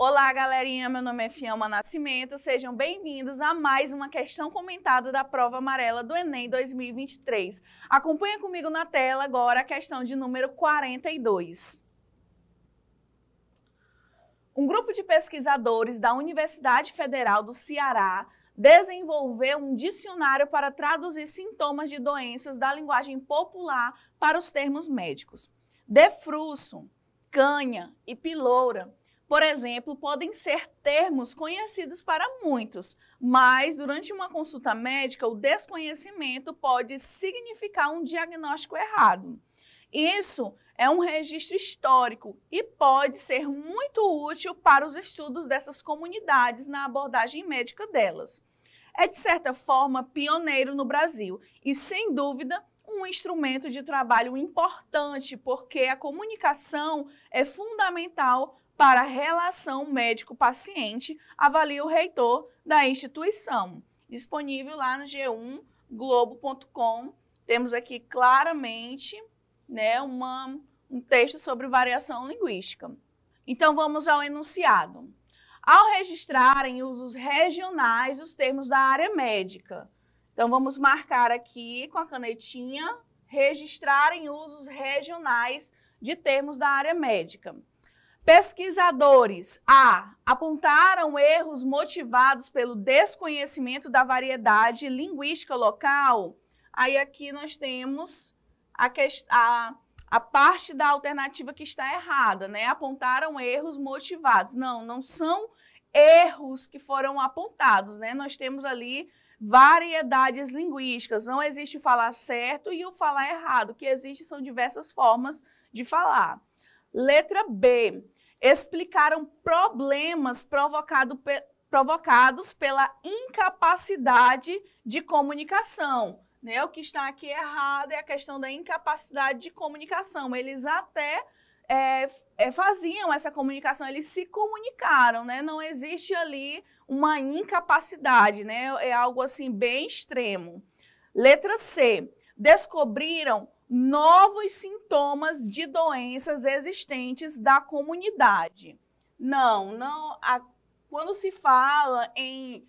Olá, galerinha. Meu nome é Fiamma Nascimento. Sejam bem-vindos a mais uma questão comentada da prova amarela do Enem 2023. Acompanha comigo na tela agora a questão de número 42. Um grupo de pesquisadores da Universidade Federal do Ceará desenvolveu um dicionário para traduzir sintomas de doenças da linguagem popular para os termos médicos. Defruço, canha e piloura por exemplo, podem ser termos conhecidos para muitos, mas durante uma consulta médica, o desconhecimento pode significar um diagnóstico errado. Isso é um registro histórico e pode ser muito útil para os estudos dessas comunidades na abordagem médica delas. É, de certa forma, pioneiro no Brasil e, sem dúvida, um instrumento de trabalho importante, porque a comunicação é fundamental para a relação médico-paciente, avalia o reitor da instituição. Disponível lá no G1 globo.com. Temos aqui claramente, né, uma, um texto sobre variação linguística. Então vamos ao enunciado. Ao registrarem usos regionais os termos da área médica. Então vamos marcar aqui com a canetinha registrarem usos regionais de termos da área médica. Pesquisadores A apontaram erros motivados pelo desconhecimento da variedade linguística local. Aí aqui nós temos a, a, a parte da alternativa que está errada, né? Apontaram erros motivados. Não, não são erros que foram apontados, né? Nós temos ali variedades linguísticas. Não existe falar certo e o falar errado. O que existe são diversas formas de falar. Letra B explicaram problemas provocado pe provocados pela incapacidade de comunicação. Né? O que está aqui errado é a questão da incapacidade de comunicação. Eles até é, é, faziam essa comunicação, eles se comunicaram, né? Não existe ali uma incapacidade, né? É algo assim bem extremo. Letra C. Descobriram novos sintomas de doenças existentes da comunidade. Não, não. A, quando se fala em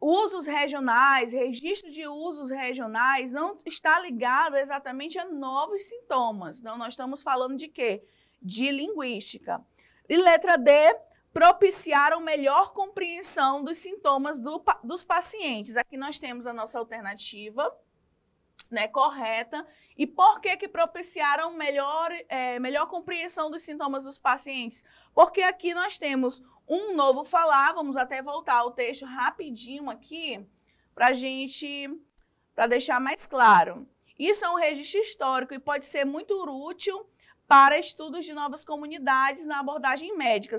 usos regionais, registro de usos regionais, não está ligado exatamente a novos sintomas. Então, nós estamos falando de quê? De linguística. E letra D, Propiciar uma melhor compreensão dos sintomas do, dos pacientes. Aqui nós temos a nossa alternativa né, correta e por que que propiciaram melhor, é, melhor compreensão dos sintomas dos pacientes. Porque aqui nós temos um novo falar, vamos até voltar ao texto rapidinho aqui, para gente, para deixar mais claro. Isso é um registro histórico e pode ser muito útil para estudos de novas comunidades na abordagem médica.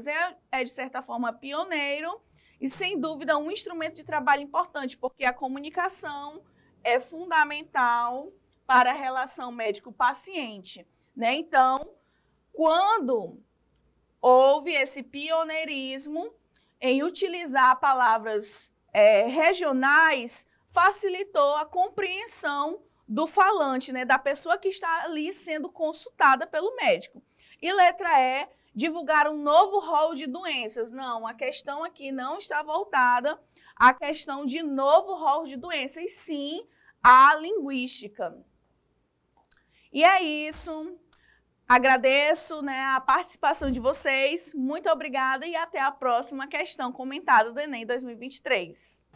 É, é de certa forma, pioneiro e, sem dúvida, um instrumento de trabalho importante, porque a comunicação é fundamental para a relação médico-paciente. Né? Então, quando houve esse pioneirismo em utilizar palavras é, regionais, facilitou a compreensão do falante, né, da pessoa que está ali sendo consultada pelo médico. E letra E, divulgar um novo rol de doenças. Não, a questão aqui não está voltada à questão de novo rol de doenças, sim a linguística. E é isso. Agradeço né, a participação de vocês. Muito obrigada e até a próxima questão comentada do Enem 2023.